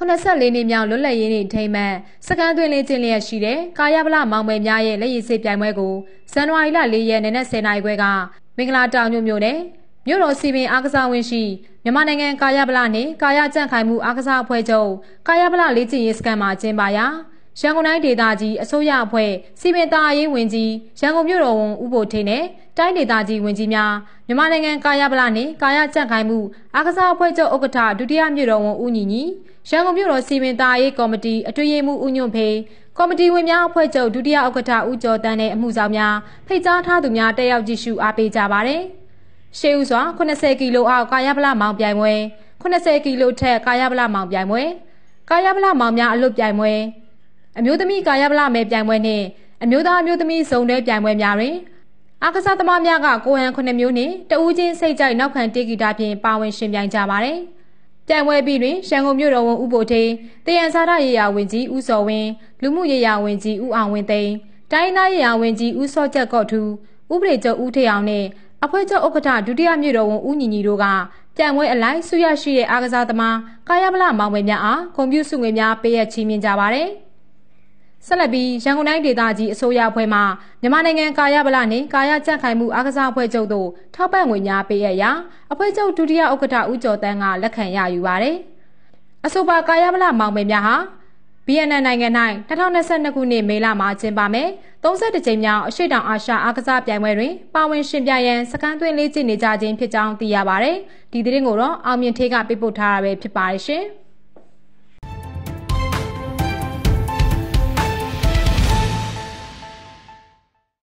84နှစ်မြောက်လွတ်လပ်ရေးနေ့ထိမ်းမှန်စကန်သွင်းလင်းကျင်းလျက်ရှိတဲ့ကာယဗလမောင်မယ်များရဲ့လက်ရည်စေးပြိုင်ပွဲကိုဇန်နဝါရီလ၄ရက်နေ့နဲ့10နာရီခွဲကမင်္ဂလာတောင်မြို့မြို့နယ်မြို့တော်စီပင်အားကစားဝင်းရှိမြန်မာနိုင်ငံကာယဗလနှင့်ကာယကြံ့ခိုင်မှုအားကစားအဖွဲ့ချုပ်ကာယဗလလေ့ကျင့်ရေးစခန်းမှာကျင်းပရာရန်ကုန်တိုင်းဒေသကြီးအစိုးရအဖွဲ့စီမံသားရေးဝန်ကြီးရန်ကုန်မြို့တော်ဝန်ဦးဘိုထိန်နဲ့တိုင်းဒေသကြီးဝန်ကြီးများမြန်မာနိုင်ငံကာယဗလနှင့်ကာယကြံ့ခိုင်မှုအားကစားအဖွဲ့ချုပ်ဥက္ကဋ္ဌဒုတိယမြို့တော်ဝန်ဦးညီညီရန်ကုန်မြို့တော်စီမံသားရေးကော်မတီအထွေထွေမှုဦးညွန့်ဖေးကော်မတီဝင်များအဖွဲ့ချုပ်ဒုတိယဥက္ကဋ္ဌဦးကျော်တန်းနဲ့အမှုဆောင်များဖိတ်ကြားထားသူများတက်ရောက်ကြည့်ရှုအားပေးကြပါရယ်ရှေးဥစွာ80ကီလိုအောက်ကာယဗလမောင်ပြိုင်ပွဲ80ကီလိုထက်ကာယဗလမောင်ပြိုင်ပွဲကာယဗလမောင်များအလွတ်ပြိုင်ပွဲအမျိုးသမီးကာယဗလမဲပြိုင်ပွဲနှင့်အမျိုးသားအမျိုးသမီးစုံတွဲပြိုင်ပွဲများတွင်အာကစားသမားများကကိုဟန်9မျိုးနှင့်တဦးချင်းစိတ်ကြိုက်နောက်ခံတေဂီတာဖြင့်ပါဝင်ရှင်ပြိုင်ကြပါသည်။ပြိုင်ပွဲပြီးတွင်ရန်ကုန်မြို့တော်ဝန်ဦးဘိုထေး၊တယန်စားရရေးရာဝန်ကြီးဦးစော်ဝင်း၊လူမှုရေးရာဝန်ကြီးဦးအောင်ဝင်းသိန်း၊တိုင်းသားရေးရာဝန်ကြီးဦးစောချက်ကော့ထူ၊ဥပဒေချုပ်ဦးထေအောင်နှင့်အဖွဲ့ချုပ်ဥက္ကဋ္ဌဒုတိယမြို့တော်ဝန်ဦးညီညီတို့ကပြိုင်ပွဲအလိုက်ဆုရရှိတဲ့အာကစားသမားကာယဗလမောင်ဝယ်များအားဂုဏ်ပြုဆုငွေများပေးရချီးမြှင့်ကြပါသည်။ဆက်လက်ပြီးရန်ကုန်တိုင်းဒေသကြီးအစိုးရအဖွဲ့မှမြန်မာနိုင်ငံကာယဗလနှင့်ကာယကြံ့ခိုင်မှုအားကစားအဖွဲ့ချုပ်တို့ထောက်ပံ့ငွေများပေးအပ်ရာအဖွဲ့ချုပ်ဒုတိယဥက္ကဋ္ဌဦးကျော်တန်းကလက်ခံရယူပါသည်။အဆိုပါကာယဗလမောင်မေများဟာဗီယက်နမ်နိုင်ငံ၌2022ခုနှစ်မေလမှာကျင်းပမယ်32ကြိမ်မြောက်အရှိတောင်အာရှအားကစားပြိုင်ပွဲတွင်ပါဝင်ရှင်ပြိုင်ရန်စကန်သွင်းလေ့ကျင့်နေကြခြင်းဖြစ်ကြောင်းသိရပါသည်။ဒီသတင်းကိုတော့အောင်မြင်ထေးကပေးပို့ထားတာပဲဖြစ်ပါရဲ့ရှင်။